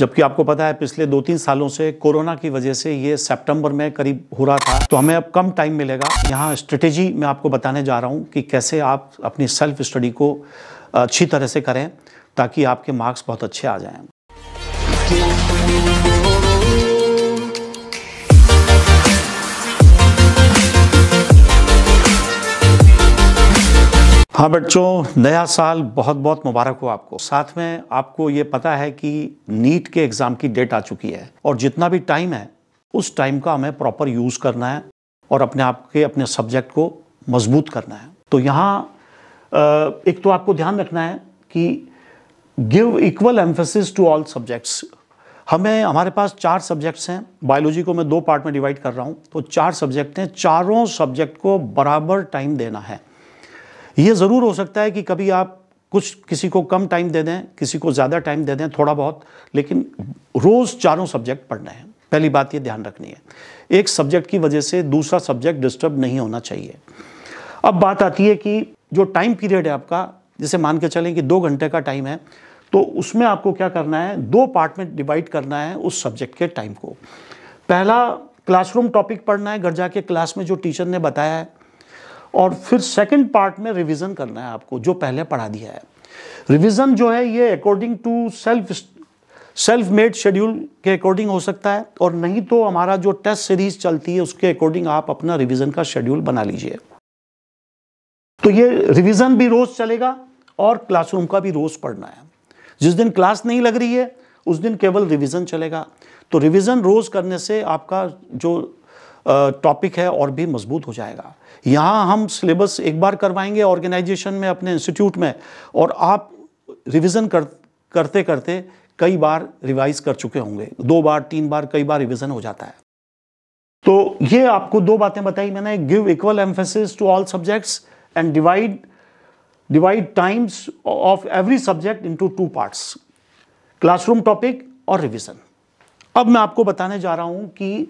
जबकि आपको पता है पिछले दो तीन सालों से कोरोना की वजह से ये सितंबर में करीब हो रहा था तो हमें अब कम टाइम मिलेगा यहाँ स्ट्रेटेजी मैं आपको बताने जा रहा हूँ कि कैसे आप अपनी सेल्फ स्टडी को अच्छी तरह से करें ताकि आपके मार्क्स बहुत अच्छे आ जाएं हाँ बच्चों नया साल बहुत बहुत मुबारक हो आपको साथ में आपको ये पता है कि नीट के एग्ज़ाम की डेट आ चुकी है और जितना भी टाइम है उस टाइम का हमें प्रॉपर यूज़ करना है और अपने आप के अपने सब्जेक्ट को मजबूत करना है तो यहाँ एक तो आपको ध्यान रखना है कि give equal emphasis to all subjects हमें हमारे पास चार सब्जेक्ट्स हैं बायोलॉजी को मैं दो पार्ट में डिवाइड कर रहा हूँ तो चार सब्जेक्ट हैं चारों सब्जेक्ट को बराबर टाइम देना है ये ज़रूर हो सकता है कि कभी आप कुछ किसी को कम टाइम दे दें किसी को ज़्यादा टाइम दे दें थोड़ा बहुत लेकिन रोज़ चारों सब्जेक्ट पढ़ने हैं पहली बात ये ध्यान रखनी है एक सब्जेक्ट की वजह से दूसरा सब्जेक्ट डिस्टर्ब नहीं होना चाहिए अब बात आती है कि जो टाइम पीरियड है आपका जैसे मान के चलें कि दो घंटे का टाइम है तो उसमें आपको क्या करना है दो पार्ट में डिवाइड करना है उस सब्जेक्ट के टाइम को पहला क्लासरूम टॉपिक पढ़ना है घर जाके क्लास में जो टीचर ने बताया है और फिर सेकंड पार्ट में रिवीजन करना है आपको जो पहले पढ़ा दिया है रिवीजन जो है ये according to self self made schedule के अकॉर्डिंग हो सकता है और नहीं तो हमारा जो टेस्ट सीरीज चलती है उसके अकॉर्डिंग आप अपना रिविजन का शेड्यूल बना लीजिए तो ये रिविजन भी रोज चलेगा और क्लासरूम का भी रोज पढ़ना है जिस दिन क्लास नहीं लग रही है उस दिन केवल रिवीजन चलेगा तो रिवीजन रोज करने से आपका जो टॉपिक है और भी मजबूत हो जाएगा यहाँ हम सिलेबस एक बार करवाएंगे ऑर्गेनाइजेशन में अपने इंस्टीट्यूट में और आप रिविज़न कर करते करते कई बार रिवाइज कर चुके होंगे दो बार तीन बार कई बार रिविज़न हो जाता है तो ये आपको दो बातें बताई मैंने give equal emphasis to all subjects and divide divide times of every subject into two parts classroom topic और रिवीजन अब मैं आपको बताने जा रहा हूं कि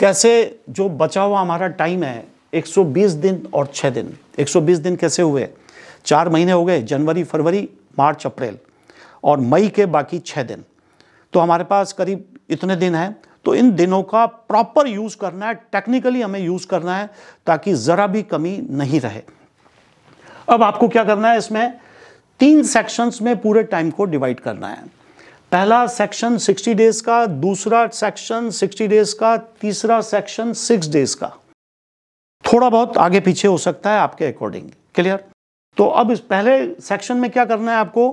कैसे जो बचा हुआ हमारा टाइम है 120 दिन और 6 दिन 120 दिन कैसे हुए चार महीने हो गए जनवरी फरवरी मार्च अप्रैल और मई के बाकी छः दिन तो हमारे पास करीब इतने दिन हैं तो इन दिनों का प्रॉपर यूज़ करना है टेक्निकली हमें यूज़ करना है ताकि ज़रा भी कमी नहीं रहे अब आपको क्या करना है इसमें तीन सेक्शंस में पूरे टाइम को डिवाइड करना है पहला सेक्शन 60 डेज का दूसरा सेक्शन 60 डेज का तीसरा सेक्शन 6 डेज का थोड़ा बहुत आगे पीछे हो सकता है आपके अकॉर्डिंग क्लियर तो अब इस पहले सेक्शन में क्या करना है आपको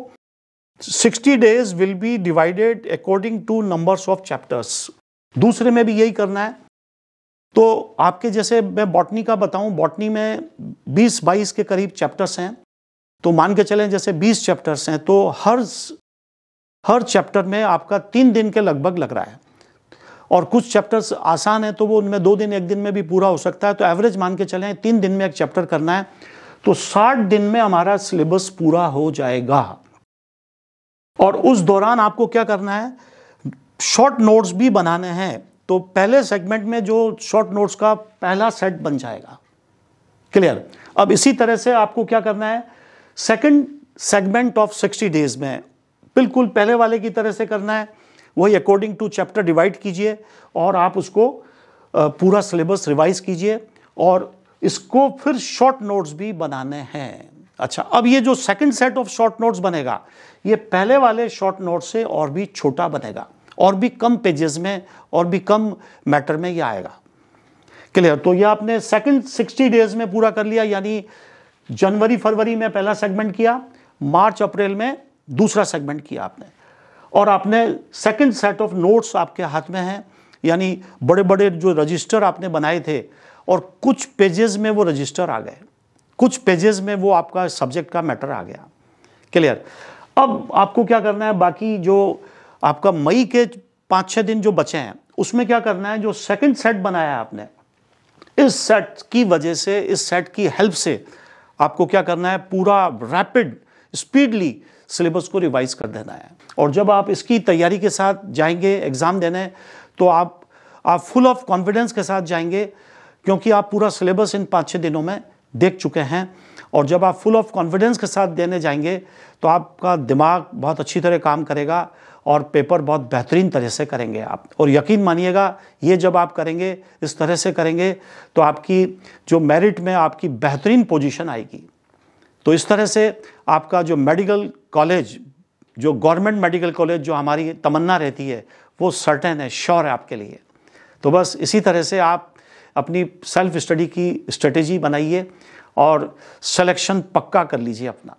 60 days will be divided according to numbers of chapters दूसरे में भी यही करना है तो आपके जैसे मैं बॉटनी का बताऊं बॉटनी में 20 बाईस के करीब चैप्टर्स हैं तो मान के चलें जैसे 20 चैप्टर्स हैं तो हर हर चैप्टर में आपका तीन दिन के लगभग लग रहा है और कुछ चैप्टर्स आसान है तो वो उनमें दो दिन एक दिन में भी पूरा हो सकता है तो एवरेज मान के चले तीन दिन में एक चैप्टर करना है तो साठ दिन में हमारा सिलेबस पूरा हो जाएगा और उस दौरान आपको क्या करना है शॉर्ट नोट्स भी बनाने हैं तो पहले सेगमेंट में जो शॉर्ट नोट्स का पहला सेट बन जाएगा क्लियर अब इसी तरह से आपको क्या करना है सेकंड सेगमेंट ऑफ 60 डेज में बिल्कुल पहले वाले की तरह से करना है वही अकॉर्डिंग टू चैप्टर डिवाइड कीजिए और आप उसको पूरा सिलेबस रिवाइज कीजिए और इसको फिर शॉर्ट नोट्स भी बनाने हैं अच्छा अब ये जो second set of short notes बनेगा ये पहले वाले शॉर्ट नोट से और भी छोटा बनेगा और भी कम पेजेस में और भी कम मैटर में ये आएगा क्लियर तो ये आपने सेकंड 60 डेज में पूरा कर लिया यानी जनवरी फरवरी में पहला सेगमेंट किया मार्च अप्रैल में दूसरा सेगमेंट किया आपने और आपने सेकंड सेट ऑफ नोट्स आपके हाथ में हैं यानी बड़े बड़े जो रजिस्टर आपने बनाए थे और कुछ पेजेस में वो रजिस्टर आ गए कुछ पेजेस में वो आपका सब्जेक्ट का मैटर आ गया क्लियर अब आपको क्या करना है बाकी जो आपका मई के पाँच छः दिन जो बचे हैं उसमें क्या करना है जो सेकंड सेट बनाया है आपने इस सेट की वजह से इस सेट की हेल्प से आपको क्या करना है पूरा रैपिड स्पीडली सिलेबस को रिवाइज कर देना है और जब आप इसकी तैयारी के साथ जाएंगे एग्ज़ाम देने तो आप आप फुल ऑफ कॉन्फिडेंस के साथ जाएंगे क्योंकि आप पूरा सिलेबस इन पाँच छः दिनों में देख चुके हैं और जब आप फुल ऑफ कॉन्फिडेंस के साथ देने जाएंगे तो आपका दिमाग बहुत अच्छी तरह काम करेगा और पेपर बहुत बेहतरीन तरह से करेंगे आप और यकीन मानिएगा ये जब आप करेंगे इस तरह से करेंगे तो आपकी जो मेरिट में आपकी बेहतरीन पोजिशन आएगी तो इस तरह से आपका जो मेडिकल कॉलेज जो गवर्नमेंट मेडिकल कॉलेज जो हमारी तमन्ना रहती है वो सर्टेन है श्योर है आपके लिए तो बस इसी तरह से आप अपनी सेल्फ स्टडी की स्ट्रेटेजी बनाइए और सिलेक्शन पक्का कर लीजिए अपना